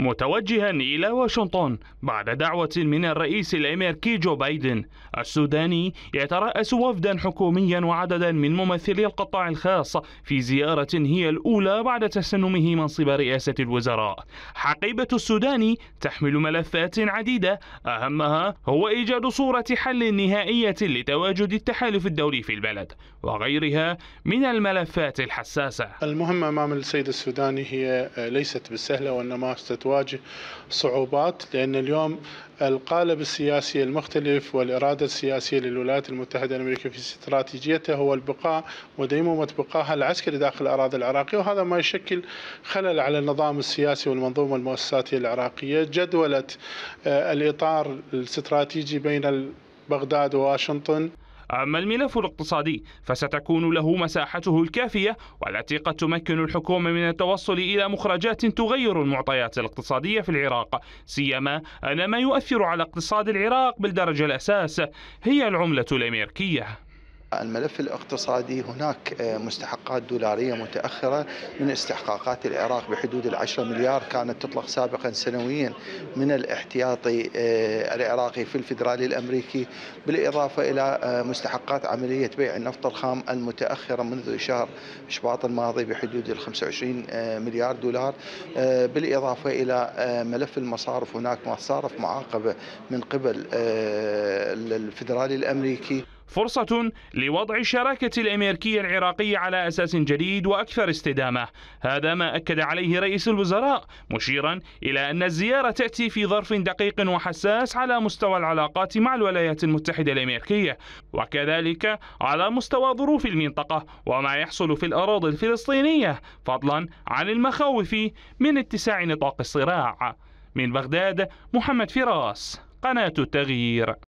متوجها إلى واشنطن بعد دعوة من الرئيس الأمريكي جو بايدن السوداني يترأس وفدا حكوميا وعددا من ممثلي القطاع الخاص في زيارة هي الأولى بعد تسنمه منصب رئاسة الوزراء حقيبة السوداني تحمل ملفات عديدة أهمها هو إيجاد صورة حل نهائية لتواجد التحالف الدولي في البلد وغيرها من الملفات الحساسة المهمة أمام السيد السوداني هي ليست بالسهلة وإنما ستواجه تواجه صعوبات لأن اليوم القالب السياسي المختلف والإرادة السياسية للولايات المتحدة الأمريكية في استراتيجيتها هو البقاء وديمومة بقاها العسكري داخل الأراضي العراقية وهذا ما يشكل خلل على النظام السياسي والمنظومة المؤسساتية العراقية جدولة آه، الإطار الاستراتيجي بين بغداد وواشنطن أما الملف الاقتصادي فستكون له مساحته الكافية والتي قد تمكن الحكومة من التوصل إلى مخرجات تغير المعطيات الاقتصادية في العراق سيما أن ما يؤثر على اقتصاد العراق بالدرجة الأساس هي العملة الأمريكية الملف الاقتصادي هناك آه، مستحقات دولارية متأخرة من استحقاقات العراق بحدود العشرة مليار كانت تطلق سابقا سنويا من الاحتياطي آه، العراقي في الفدرالي الأمريكي بالإضافة إلى آه، مستحقات عملية بيع النفط الخام المتأخرة منذ شهر شباط الماضي بحدود ال 25 مليار دولار بالإضافة إلى ملف المصارف هناك مصارف معاقبة من قبل الفدرالي الأمريكي فرصة لوضع الشراكة الأمريكية العراقية على أساس جديد وأكثر استدامة هذا ما أكد عليه رئيس الوزراء مشيرا إلى أن الزيارة تأتي في ظرف دقيق وحساس على مستوى العلاقات مع الولايات المتحدة الأمريكية وكذلك على مستوى ظروف المنطقة وما يحصل في الأراضي الفلسطينية فضلا عن المخاوف من اتساع نطاق الصراع من بغداد محمد فراس قناة التغيير